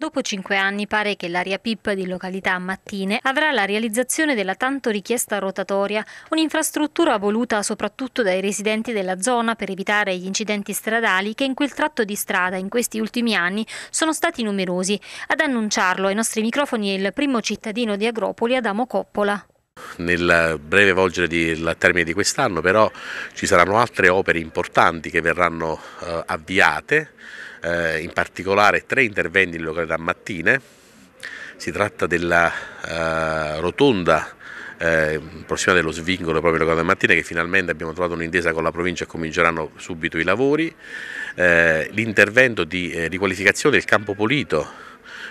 Dopo cinque anni pare che l'area PIP di località Mattine avrà la realizzazione della tanto richiesta rotatoria, un'infrastruttura voluta soprattutto dai residenti della zona per evitare gli incidenti stradali che in quel tratto di strada in questi ultimi anni sono stati numerosi. Ad annunciarlo ai nostri microfoni è il primo cittadino di Agropoli, Adamo Coppola. Nel breve volgere del termine di quest'anno però ci saranno altre opere importanti che verranno eh, avviate eh, in particolare tre interventi in località Mattine, si tratta della eh, rotonda eh, prossima dello svincolo proprio in località mattine che finalmente abbiamo trovato un'intesa con la provincia e cominceranno subito i lavori, eh, l'intervento di eh, riqualificazione del campo pulito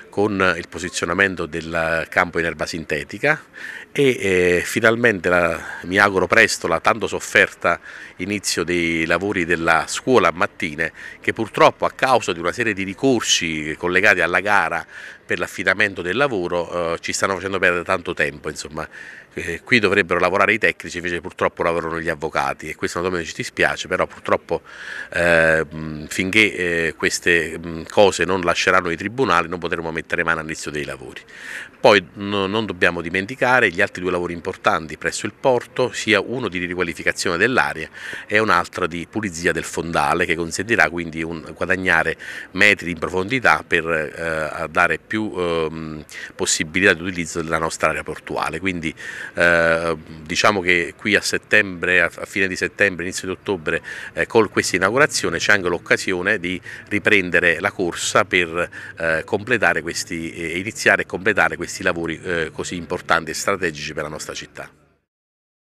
con il posizionamento del campo in erba sintetica e eh, finalmente la, mi auguro presto la tanto sofferta inizio dei lavori della scuola a mattine che purtroppo a causa di una serie di ricorsi collegati alla gara per l'affidamento del lavoro eh, ci stanno facendo perdere tanto tempo insomma eh, qui dovrebbero lavorare i tecnici invece purtroppo lavorano gli avvocati e questo naturalmente ci dispiace però purtroppo eh, finché eh, queste mh, cose non lasceranno i tribunali non potremo mettere mano all'inizio dei lavori. Poi no, non dobbiamo dimenticare gli altri due lavori importanti presso il porto, sia uno di riqualificazione dell'area e un altro di pulizia del fondale che consentirà quindi un, guadagnare metri in profondità per eh, dare più eh, possibilità di utilizzo della nostra area portuale. Quindi eh, diciamo che qui a settembre, a fine di settembre, inizio di ottobre, eh, con questa inaugurazione c'è anche l'occasione di riprendere la corsa per eh, completare completare questi, eh, iniziare e completare questi lavori eh, così importanti e strategici per la nostra città.